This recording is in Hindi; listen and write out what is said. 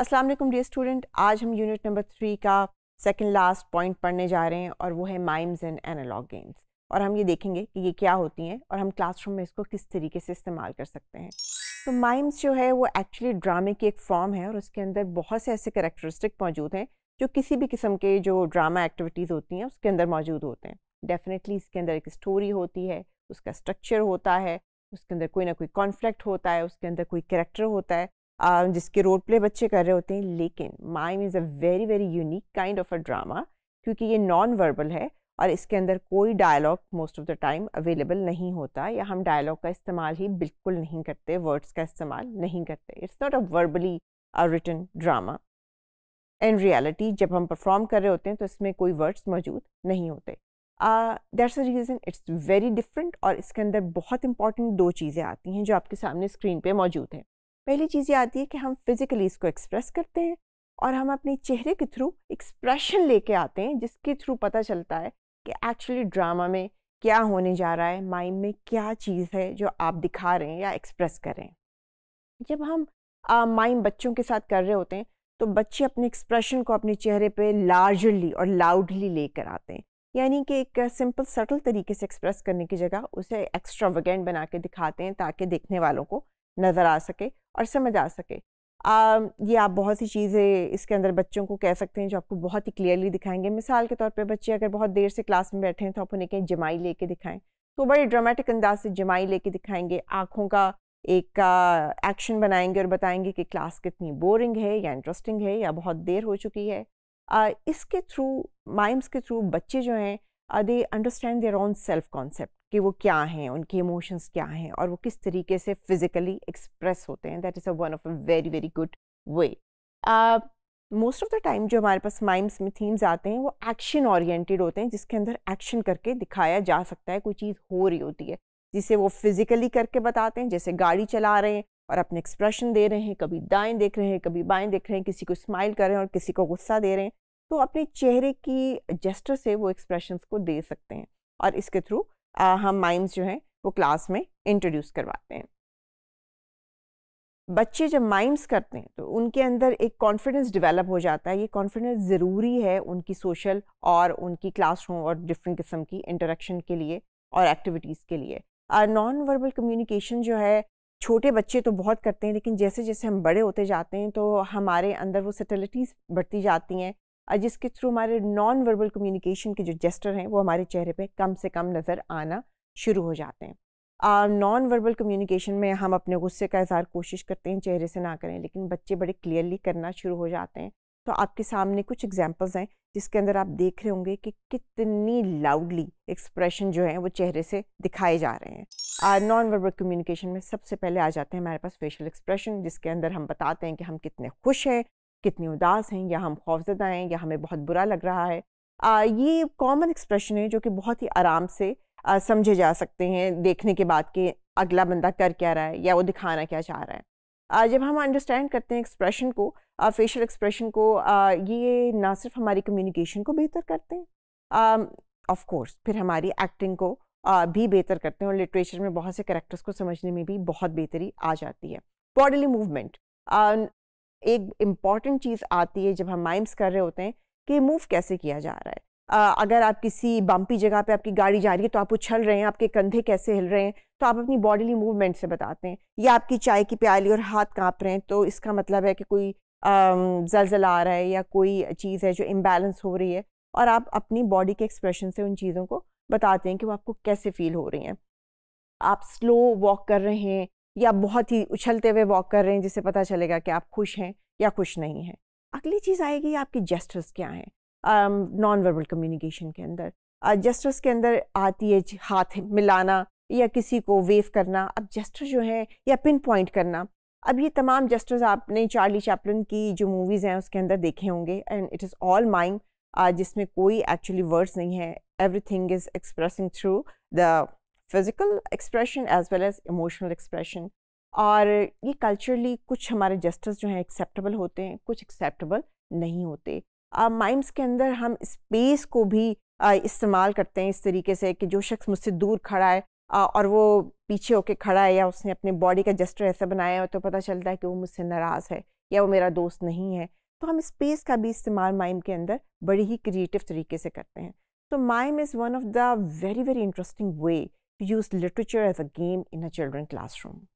असलम डे डियर स्टूडेंट आज हम यूनिट नंबर थ्री का सेकेंड लास्ट पॉइंट पढ़ने जा रहे हैं और वो है माइम्स एंड एनालॉग गेम्स और हम ये देखेंगे कि ये क्या होती हैं और हम क्लासरूम में इसको किस तरीके से इस्तेमाल कर सकते हैं तो माइम्स जो है वो एक्चुअली ड्रामे की एक फॉर्म है और उसके अंदर बहुत से ऐसे करेक्टरिस्टिक मौजूद हैं जो किसी भी किस्म के जो ड्रामा एक्टिविटीज़ होती हैं उसके अंदर मौजूद होते हैं डेफिनेटली इसके अंदर एक स्टोरी होती है उसका स्ट्रक्चर होता है उसके अंदर कोई ना कोई कॉन्फ्लिक्ट होता है उसके अंदर कोई करेक्टर होता है Um, जिसके रोल प्ले बच्चे कर रहे होते हैं लेकिन mime is a very very unique kind of a drama क्योंकि ये नॉन वर्बल है और इसके अंदर कोई dialogue most of the time available नहीं होता या हम डायलॉग का इस्तेमाल ही बिल्कुल नहीं करते वर्ड्स का इस्तेमाल नहीं करते it's not a verbally written drama in reality जब हम परफॉर्म कर रहे होते हैं तो इसमें कोई वर्ड्स मौजूद नहीं होते that's a reason it's very different और इसके अंदर बहुत इंपॉर्टेंट दो चीज़ें आती हैं जो आपके सामने स्क्रीन पे मौजूद हैं पहली चीज़ ये आती है कि हम फिज़िकली इसको एक्सप्रेस करते हैं और हम अपने चेहरे के थ्रू एक्सप्रेशन लेके आते हैं जिसके थ्रू पता चलता है कि एक्चुअली ड्रामा में क्या होने जा रहा है माइंड में क्या चीज़ है जो आप दिखा रहे हैं या एक्सप्रेस कर रहे हैं जब हम माइंड बच्चों के साथ कर रहे होते हैं तो बच्चे अपने एक्सप्रेशन को अपने चेहरे पे लार्जली और लाउडली लेकर आते हैं यानी कि एक सिंपल सटल तरीके से एक्सप्रेस करने की जगह उसे एक्स्ट्रा वगैंड बना के दिखाते हैं ताकि देखने वालों को नज़र आ सके और समझ आ सके आ, ये आप बहुत सी चीज़ें इसके अंदर बच्चों को कह सकते हैं जो आपको बहुत ही क्लियरली दिखाएंगे मिसाल के तौर पे बच्चे अगर बहुत देर से क्लास में बैठे हैं तो आप उन्हें कहीं जमाई लेके दिखाएं तो बड़े ड्रामेटिक अंदाज से जमाई लेके दिखाएंगे आँखों का एक एक्शन बनाएंगे और बताएंगे कि क्लास कितनी बोरिंग है या इंटरेस्टिंग है या बहुत देर हो चुकी है आ, इसके थ्रू माइम्स के थ्रू बच्चे जो हैं they understand their own self concept कि वो क्या हैं उनके इमोशंस क्या हैं और वो किस तरीके से फिज़िकली एक्सप्रेस होते हैं that is a one of a very very good way most of the time जो हमारे पास माइम्स में थीम्स आते हैं वो एक्शन ओरिएंटेड होते हैं जिसके अंदर एक्शन करके दिखाया जा सकता है कोई चीज़ हो रही होती है जिसे वो फिज़िकली करके बताते हैं जैसे गाड़ी चला रहे हैं और अपने एक्सप्रेशन दे रहे हैं कभी दाएं देख रहे हैं कभी बाएं देख रहे हैं किसी को स्माइल कर रहे हैं और किसी को गुस्सा दे रहे हैं तो अपने चेहरे की जेस्टर से वो एक्सप्रेशन को दे सकते हैं और इसके थ्रू आ, हम माइम्स जो हैं वो क्लास में इंट्रोड्यूस करवाते हैं बच्चे जब माइम्स करते हैं तो उनके अंदर एक कॉन्फिडेंस डेवलप हो जाता है ये कॉन्फिडेंस ज़रूरी है उनकी सोशल और उनकी क्लासरूम और डिफरेंट किस्म की इंटरेक्शन के लिए और एक्टिविटीज़ के लिए नॉन वर्बल कम्युनिकेशन जो है छोटे बच्चे तो बहुत करते हैं लेकिन जैसे जैसे हम बड़े होते जाते हैं तो हमारे अंदर वो सेटेलिटीज़ बढ़ती जाती हैं जिसके थ्रू हमारे नॉन वर्बल कम्युनिकेशन के जो जेस्टर हैं वो हमारे चेहरे पे कम से कम नज़र आना शुरू हो जाते हैं नॉन वर्बल कम्युनिकेशन में हम अपने गुस्से का इजहार कोशिश करते हैं चेहरे से ना करें लेकिन बच्चे बड़े क्लियरली करना शुरू हो जाते हैं तो आपके सामने कुछ एग्जाम्पल्स हैं जिसके अंदर आप देख रहे होंगे कि कितनी लाउडली एक्सप्रेशन जो है वो चेहरे से दिखाए जा रहे हैं नॉन वर्बल कम्युनिकेशन में सबसे पहले आ जाते हैं हमारे पास फेशियल एक्सप्रेशन जिसके अंदर हम बताते हैं कि हम कितने खुश हैं कितने उदास हैं या हम खौफजदा हैं या हमें बहुत बुरा लग रहा है आ, ये कॉमन एक्सप्रेशन है जो कि बहुत ही आराम से आ, समझे जा सकते हैं देखने के बाद कि अगला बंदा कर क्या रहा है या वो दिखाना क्या चाह रहा है आ, जब हम अंडरस्टैंड करते हैं एक्सप्रेशन को फेशियल एक्सप्रेशन को आ, ये ना सिर्फ हमारी कम्युनिकेशन को बेहतर करते हैं ऑफ कोर्स फिर हमारी एक्टिंग को आ, भी बेहतर करते हैं और लिटरेचर में बहुत से करेक्टर्स को समझने में भी बहुत बेहतरी आ जाती है बॉडीली मूवमेंट एक इम्पॉर्टेंट चीज़ आती है जब हम माइम्स कर रहे होते हैं कि मूव कैसे किया जा रहा है आ, अगर आप किसी बम्पी जगह पे आपकी गाड़ी जा रही है तो आप उछल रहे हैं आपके कंधे कैसे हिल रहे हैं तो आप अपनी बॉडीली मूवमेंट से बताते हैं या आपकी चाय की प्याली और हाथ कांप रहे हैं तो इसका मतलब है कि कोई जलजला आ रहा है या कोई चीज़ है जो इम्बेलेंस हो रही है और आप अपनी बॉडी के एक्सप्रेशन से उन चीज़ों को बताते हैं कि वो आपको कैसे फील हो रही हैं आप स्लो वॉक कर रहे हैं या बहुत ही उछलते हुए वॉक कर रहे हैं जिससे पता चलेगा कि आप खुश हैं या खुश नहीं हैं अगली चीज़ आएगी आपकी जेस्टर्स क्या हैं नॉन वर्बल कम्युनिकेशन के अंदर जेस्टर्स के अंदर आती है हाथ मिलाना या किसी को वेव करना अब जेस्टर जो है या पिन पॉइंट करना अब ये तमाम जेस्टर्स आपने चार्ली चैपलन की जो मूवीज़ हैं उसके अंदर देखे होंगे and it is all mind जिसमें कोई एक्चुअली वर्ड्स नहीं है everything is expressing through the physical expression as well as emotional expression और ये कल्चरली कुछ हमारे जस्टिस जो हैं एक्सेप्टेबल होते हैं कुछ एक्सेप्टेबल नहीं होते माइम्स के अंदर हम स्पेस को भी इस्तेमाल करते हैं इस तरीके से कि जो शख्स मुझसे दूर खड़ा है और वो पीछे होके खड़ा है या उसने अपने बॉडी का जस्टर ऐसा बनाया है तो पता चलता है कि वो मुझसे नाराज़ है या वो मेरा दोस्त नहीं है तो हम स्पेस का भी इस्तेमाल माइम के अंदर बड़ी ही क्रिएटिव तरीके से करते हैं तो mime is one of the very very interesting way use literature as a game in a children's classroom.